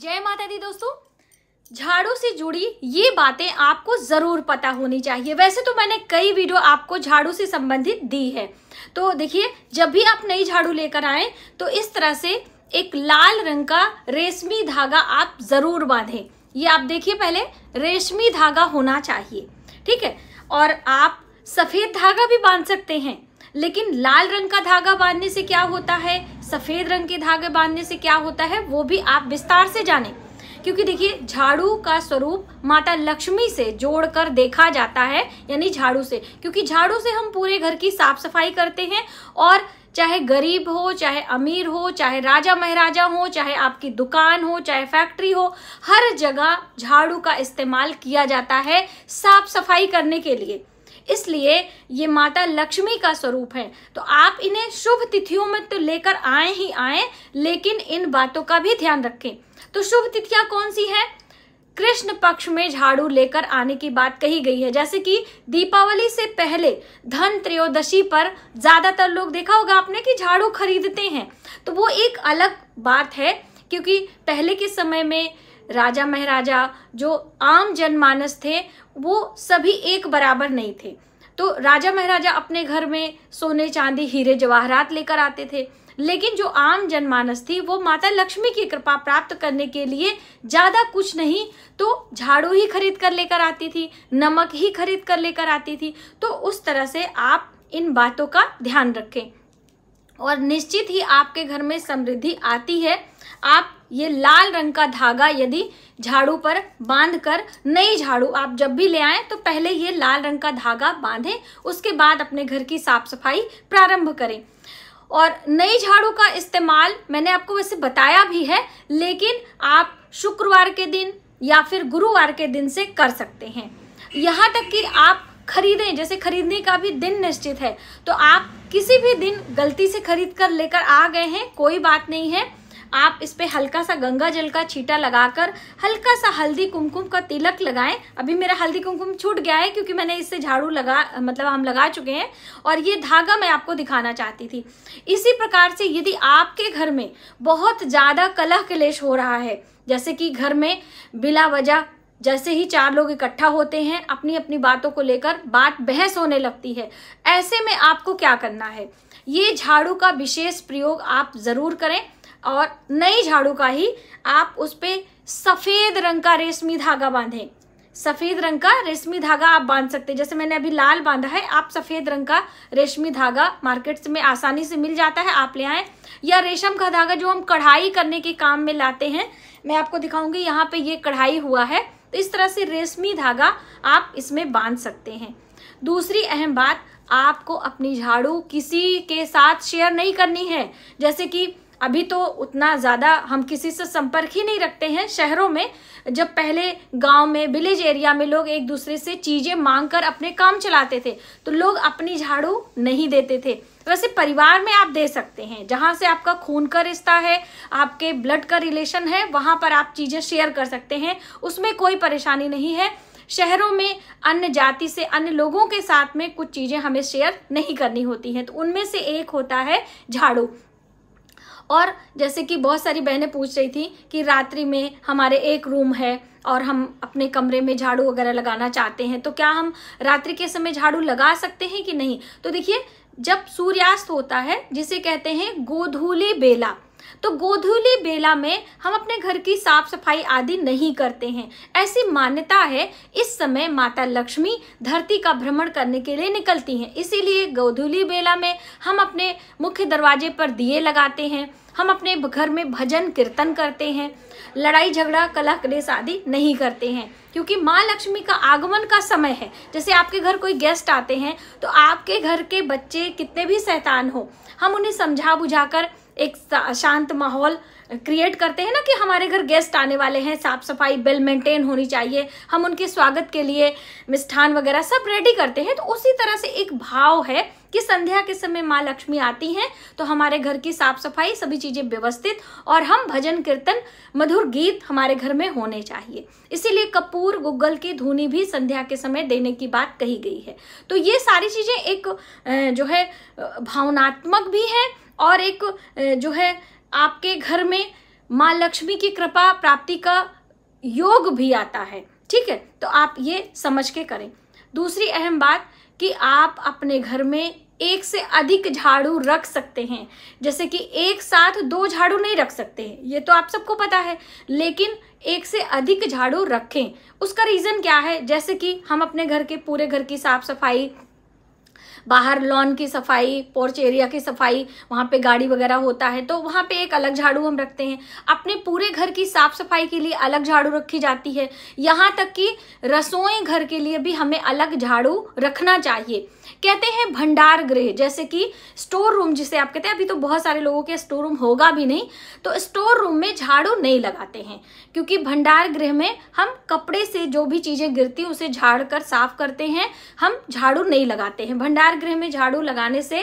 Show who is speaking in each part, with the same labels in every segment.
Speaker 1: जय माता दी दोस्तों झाड़ू से जुड़ी ये बातें आपको ज़रूर पता होनी चाहिए वैसे तो मैंने कई वीडियो आपको झाड़ू से संबंधित दी है तो देखिए जब भी आप नई झाड़ू लेकर आए तो इस तरह से एक लाल रंग का रेशमी धागा आप ज़रूर बांधें ये आप देखिए पहले रेशमी धागा होना चाहिए ठीक है और आप सफ़ेद धागा भी बांध सकते हैं लेकिन लाल रंग का धागा बांधने से क्या होता है सफेद रंग के धागे बांधने से क्या होता है वो भी आप विस्तार से जाने क्योंकि देखिए झाड़ू का स्वरूप माता लक्ष्मी से जोड़कर देखा जाता है यानी झाड़ू से क्योंकि झाड़ू से हम पूरे घर की साफ सफाई करते हैं और चाहे गरीब हो चाहे अमीर हो चाहे राजा महाराजा हो चाहे आपकी दुकान हो चाहे फैक्ट्री हो हर जगह झाड़ू का इस्तेमाल किया जाता है साफ सफाई करने के लिए इसलिए ये माता लक्ष्मी का स्वरूप है तो आप इन्हें शुभ तिथियों में तो लेकर आए ही आए लेकिन इन बातों का भी ध्यान रखें तो शुभ तिथियां कौन सी है कृष्ण पक्ष में झाड़ू लेकर आने की बात कही गई है जैसे कि दीपावली से पहले धन त्रयोदशी पर ज्यादातर लोग देखा होगा आपने कि झाड़ू खरीदते हैं तो वो एक अलग बात है क्योंकि पहले के समय में राजा महाराजा जो आम जनमानस थे वो सभी एक बराबर नहीं थे तो राजा महाराजा अपने घर में सोने चांदी हीरे जवाहरात लेकर आते थे लेकिन जो आम जनमानस थी वो माता लक्ष्मी की कृपा प्राप्त करने के लिए ज्यादा कुछ नहीं तो झाड़ू ही खरीद कर लेकर आती थी नमक ही खरीद कर लेकर आती थी तो उस तरह से आप इन बातों का ध्यान रखें और निश्चित ही आपके घर में समृद्धि आती है आप ये लाल रंग का धागा यदि झाड़ू पर बांध कर नई झाड़ू आप जब भी ले आए तो पहले ये लाल रंग का धागा बांधें उसके बाद अपने घर की साफ सफाई प्रारंभ करें और नई झाड़ू का इस्तेमाल मैंने आपको वैसे बताया भी है लेकिन आप शुक्रवार के दिन या फिर गुरुवार के दिन से कर सकते हैं यहाँ तक कि आप खरीदें जैसे खरीदने का भी दिन निश्चित है तो आप किसी भी दिन गलती से खरीद कर लेकर आ गए हैं कोई बात नहीं है आप इस पे हल्का सा गंगा जल का छीटा लगाकर हल्का सा हल्दी कुमकुम का तिलक लगाएं अभी मेरा हल्दी कुमकुम छूट गया है क्योंकि मैंने इससे झाड़ू लगा मतलब हम लगा चुके हैं और ये धागा मैं आपको दिखाना चाहती थी इसी प्रकार से यदि आपके घर में बहुत ज़्यादा कलह कलेश हो रहा है जैसे कि घर में बिला वजह जैसे ही चार लोग इकट्ठा होते हैं अपनी अपनी बातों को लेकर बात बहस होने लगती है ऐसे में आपको क्या करना है ये झाड़ू का विशेष प्रयोग आप ज़रूर करें और नई झाड़ू का ही आप उस पर सफ़ेद रंग का रेशमी धागा बांधें सफ़ेद रंग का रेशमी धागा आप बांध सकते हैं जैसे मैंने अभी लाल बांधा है आप सफ़ेद रंग का रेशमी धागा मार्केट में आसानी से मिल जाता है आप ले आए या रेशम का धागा जो हम कढ़ाई करने के काम में लाते हैं मैं आपको दिखाऊंगी यहाँ पे ये कढ़ाई हुआ है तो इस तरह से रेशमी धागा आप इसमें बांध सकते हैं दूसरी अहम बात आपको अपनी झाड़ू किसी के साथ शेयर नहीं करनी है जैसे कि अभी तो उतना ज़्यादा हम किसी से संपर्क ही नहीं रखते हैं शहरों में जब पहले गांव में विलेज एरिया में लोग एक दूसरे से चीज़ें मांग कर अपने काम चलाते थे तो लोग अपनी झाड़ू नहीं देते थे वैसे परिवार में आप दे सकते हैं जहां से आपका खून का रिश्ता है आपके ब्लड का रिलेशन है वहां पर आप चीज़ें शेयर कर सकते हैं उसमें कोई परेशानी नहीं है शहरों में अन्य जाति से अन्य लोगों के साथ में कुछ चीज़ें हमें शेयर नहीं करनी होती हैं तो उनमें से एक होता है झाड़ू और जैसे कि बहुत सारी बहनें पूछ रही थी कि रात्रि में हमारे एक रूम है और हम अपने कमरे में झाड़ू वगैरह लगाना चाहते हैं तो क्या हम रात्रि के समय झाड़ू लगा सकते हैं कि नहीं तो देखिए जब सूर्यास्त होता है जिसे कहते हैं गोधूली बेला तो गोधूली बेला में हम अपने घर की साफ सफाई आदि नहीं करते हैं ऐसी मान्यता है इस समय माता लक्ष्मी धरती का भ्रमण करने के लिए निकलती हैं इसीलिए गोधूली बेला में हम अपने मुख्य दरवाजे पर दिए लगाते हैं हम अपने घर में भजन कीर्तन करते हैं लड़ाई झगड़ा कला कलेश आदि नहीं करते हैं क्योंकि माँ लक्ष्मी का आगमन का समय है जैसे आपके घर कोई गेस्ट आते हैं तो आपके घर के बच्चे कितने भी शैतान हो हम उन्हें समझा बुझा कर एक शांत माहौल क्रिएट करते हैं ना कि हमारे घर गेस्ट आने वाले हैं साफ सफाई बेल मेंटेन होनी चाहिए हम उनके स्वागत के लिए मिष्ठान वगैरह सब रेडी करते हैं तो उसी तरह से एक भाव है कि संध्या के समय माँ लक्ष्मी आती हैं तो हमारे घर की साफ सफाई सभी चीज़ें व्यवस्थित और हम भजन कीर्तन मधुर गीत हमारे घर में होने चाहिए इसीलिए कपूर गुग्गल की धुनी भी संध्या के समय देने की बात कही गई है तो ये सारी चीज़ें एक जो है भावनात्मक भी है और एक जो है आपके घर में माँ लक्ष्मी की कृपा प्राप्ति का योग भी आता है ठीक है तो आप ये समझ के करें दूसरी अहम बात कि आप अपने घर में एक से अधिक झाड़ू रख सकते हैं जैसे कि एक साथ दो झाड़ू नहीं रख सकते हैं ये तो आप सबको पता है लेकिन एक से अधिक झाड़ू रखें उसका रीज़न क्या है जैसे कि हम अपने घर के पूरे घर की साफ सफाई बाहर लॉन की सफाई पोर्च एरिया की सफाई वहाँ पे गाड़ी वगैरह होता है तो वहाँ पे एक अलग झाड़ू हम रखते हैं अपने पूरे घर की साफ सफाई के लिए अलग झाड़ू रखी जाती है यहाँ तक कि रसोई घर के लिए भी हमें अलग झाड़ू रखना चाहिए कहते हैं भंडार गृह जैसे कि स्टोर रूम जिसे आप कहते हैं अभी तो बहुत सारे लोगों के स्टोर रूम होगा भी नहीं तो स्टोर रूम में झाड़ू नहीं लगाते हैं क्योंकि भंडार गृह में हम कपड़े से जो भी चीज़ें गिरती उसे झाड़ कर साफ करते हैं हम झाड़ू नहीं लगाते हैं भंडार भंडार गृह में झाड़ू लगाने से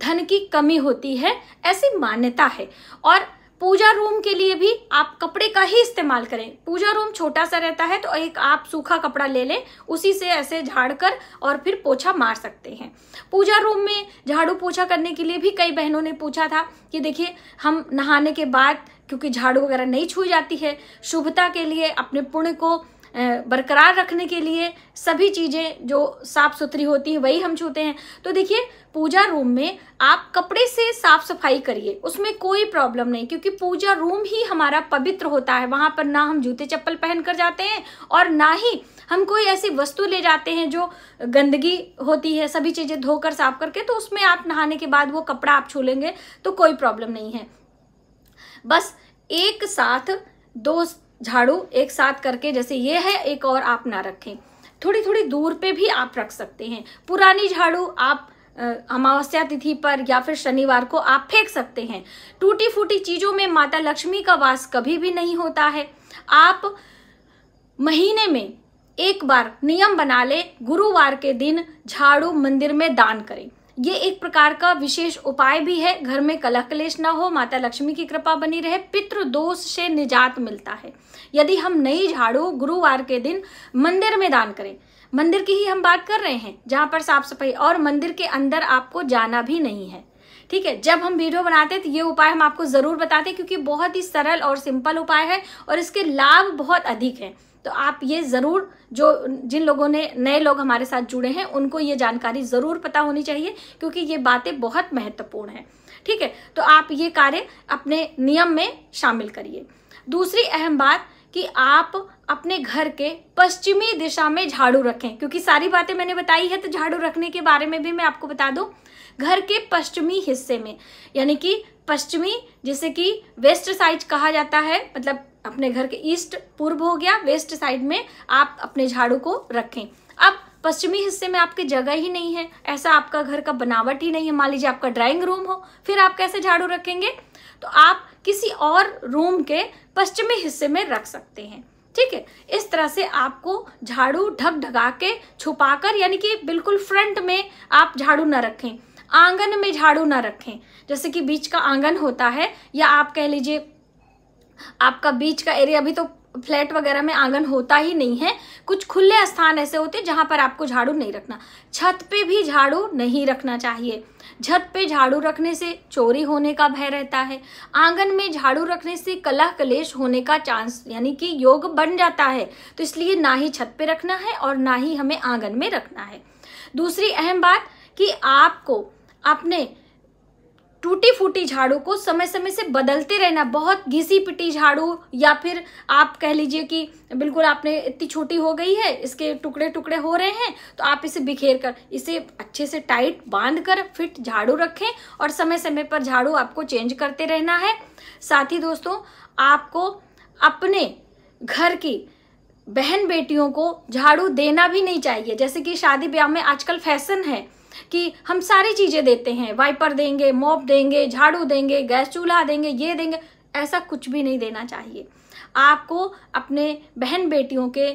Speaker 1: धन की कमी होती है ऐसी मान्यता है और पूजा रूम के लिए भी आप कपड़े का ही इस्तेमाल करें पूजा रूम छोटा सा रहता है तो एक आप सूखा कपड़ा ले लें उसी से ऐसे झाड़कर और फिर पोछा मार सकते हैं पूजा रूम में झाड़ू पोछा करने के लिए भी कई बहनों ने पूछा था कि देखिए हम नहाने के बाद क्योंकि झाड़ू वगैरह नहीं छू जाती है शुभता के लिए अपने पुण्य को बरकरार रखने के लिए सभी चीज़ें जो साफ़ सुथरी होती हैं वही हम छूते हैं तो देखिए पूजा रूम में आप कपड़े से साफ सफाई करिए उसमें कोई प्रॉब्लम नहीं क्योंकि पूजा रूम ही हमारा पवित्र होता है वहाँ पर ना हम जूते चप्पल पहन कर जाते हैं और ना ही हम कोई ऐसी वस्तु ले जाते हैं जो गंदगी होती है सभी चीज़ें धोकर साफ करके तो उसमें आप नहाने के बाद वो कपड़ा आप छू लेंगे तो कोई प्रॉब्लम नहीं है बस एक साथ दोस्त झाड़ू एक साथ करके जैसे ये है एक और आप ना रखें थोड़ी थोड़ी दूर पे भी आप रख सकते हैं पुरानी झाड़ू आप अमावस्या तिथि पर या फिर शनिवार को आप फेंक सकते हैं टूटी फूटी चीजों में माता लक्ष्मी का वास कभी भी नहीं होता है आप महीने में एक बार नियम बना ले गुरुवार के दिन झाड़ू मंदिर में दान करें ये एक प्रकार का विशेष उपाय भी है घर में कलह कलेश ना हो माता लक्ष्मी की कृपा बनी रहे पितृ दोष से निजात मिलता है यदि हम नई झाड़ू गुरुवार के दिन मंदिर में दान करें मंदिर की ही हम बात कर रहे हैं जहाँ पर साफ सफाई और मंदिर के अंदर आपको जाना भी नहीं है ठीक है जब हम वीडियो बनाते तो ये उपाय हम आपको जरूर बताते क्योंकि बहुत ही सरल और सिंपल उपाय है और इसके लाभ बहुत अधिक है तो आप ये ज़रूर जो जिन लोगों ने नए लोग हमारे साथ जुड़े हैं उनको ये जानकारी ज़रूर पता होनी चाहिए क्योंकि ये बातें बहुत महत्वपूर्ण हैं ठीक है तो आप ये कार्य अपने नियम में शामिल करिए दूसरी अहम बात कि आप अपने घर के पश्चिमी दिशा में झाड़ू रखें क्योंकि सारी बातें मैंने बताई है तो झाड़ू रखने के बारे में भी मैं आपको बता दूं घर के पश्चिमी हिस्से में यानी कि पश्चिमी जिसे कि वेस्ट साइड कहा जाता है मतलब अपने घर के ईस्ट पूर्व हो गया वेस्ट साइड में आप अपने झाड़ू को रखें अब पश्चिमी हिस्से में आपकी जगह ही नहीं है ऐसा आपका घर का बनावट ही नहीं है मान लीजिए आपका ड्राइंग रूम हो फिर आप कैसे झाड़ू रखेंगे तो आप किसी और रूम के पश्चिमी हिस्से में रख सकते हैं ठीक है इस तरह से आपको झाड़ू ढक ढगा के छुपा कर यानी कि बिल्कुल फ्रंट में आप झाड़ू ना रखें आंगन में झाड़ू ना रखें जैसे कि बीच का आंगन होता है या आप कह लीजिए आपका बीच का एरिया भी तो फ्लैट वगैरह में आंगन होता ही नहीं है कुछ खुले स्थान ऐसे होते हैं जहाँ पर आपको झाड़ू नहीं रखना छत पे भी झाड़ू नहीं रखना चाहिए छत पे झाड़ू रखने से चोरी होने का भय रहता है आंगन में झाड़ू रखने से कलह कलेश होने का चांस यानी कि योग बन जाता है तो इसलिए ना ही छत पे रखना है और ना ही हमें आंगन में रखना है दूसरी अहम बात कि आपको अपने टूटी फूटी झाड़ू को समय समय से बदलते रहना बहुत घिसी पिटी झाड़ू या फिर आप कह लीजिए कि बिल्कुल आपने इतनी छोटी हो गई है इसके टुकड़े टुकड़े हो रहे हैं तो आप इसे बिखेर कर इसे अच्छे से टाइट बांध कर फिट झाड़ू रखें और समय समय पर झाड़ू आपको चेंज करते रहना है साथ ही दोस्तों आपको अपने घर की बहन बेटियों को झाड़ू देना भी नहीं चाहिए जैसे कि शादी ब्याह में आजकल फैशन है कि हम सारी चीज़ें देते हैं वाइपर देंगे मॉप देंगे झाड़ू देंगे गैस चूल्हा देंगे ये देंगे ऐसा कुछ भी नहीं देना चाहिए आपको अपने बहन बेटियों के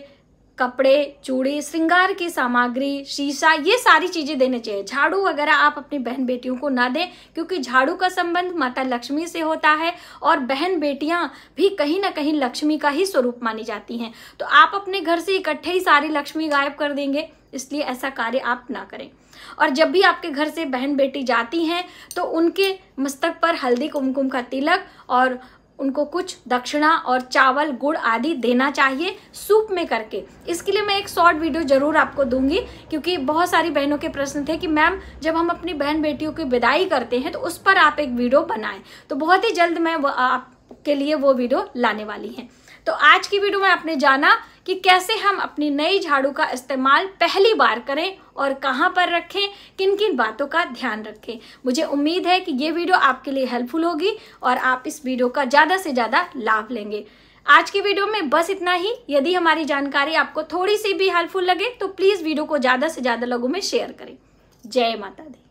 Speaker 1: कपड़े चूड़ी श्रृंगार की सामग्री शीशा ये सारी चीज़ें देने चाहिए झाड़ू वगैरह आप अपनी बहन बेटियों को ना दें क्योंकि झाड़ू का संबंध माता लक्ष्मी से होता है और बहन बेटियां भी कहीं ना कहीं लक्ष्मी का ही स्वरूप मानी जाती हैं तो आप अपने घर से इकट्ठे ही सारी लक्ष्मी गायब कर देंगे इसलिए ऐसा कार्य आप ना करें और जब भी आपके घर से बहन बेटी जाती हैं तो उनके मस्तक पर हल्दी कुमकुम का तिलक और उनको कुछ दक्षिणा और चावल गुड़ आदि देना चाहिए सूप में करके इसके लिए मैं एक शॉर्ट वीडियो जरूर आपको दूंगी क्योंकि बहुत सारी बहनों के प्रश्न थे कि मैम जब हम अपनी बहन बेटियों की विदाई करते हैं तो उस पर आप एक वीडियो बनाएं तो बहुत ही जल्द मैं आपके लिए वो वीडियो लाने वाली है तो आज की वीडियो में आपने जाना कि कैसे हम अपनी नई झाड़ू का इस्तेमाल पहली बार करें और कहां पर रखें किन किन बातों का ध्यान रखें मुझे उम्मीद है कि ये वीडियो आपके लिए हेल्पफुल होगी और आप इस वीडियो का ज़्यादा से ज़्यादा लाभ लेंगे आज की वीडियो में बस इतना ही यदि हमारी जानकारी आपको थोड़ी सी भी हेल्पफुल लगे तो प्लीज़ वीडियो को ज़्यादा से ज़्यादा लोगों में शेयर करें जय माता दी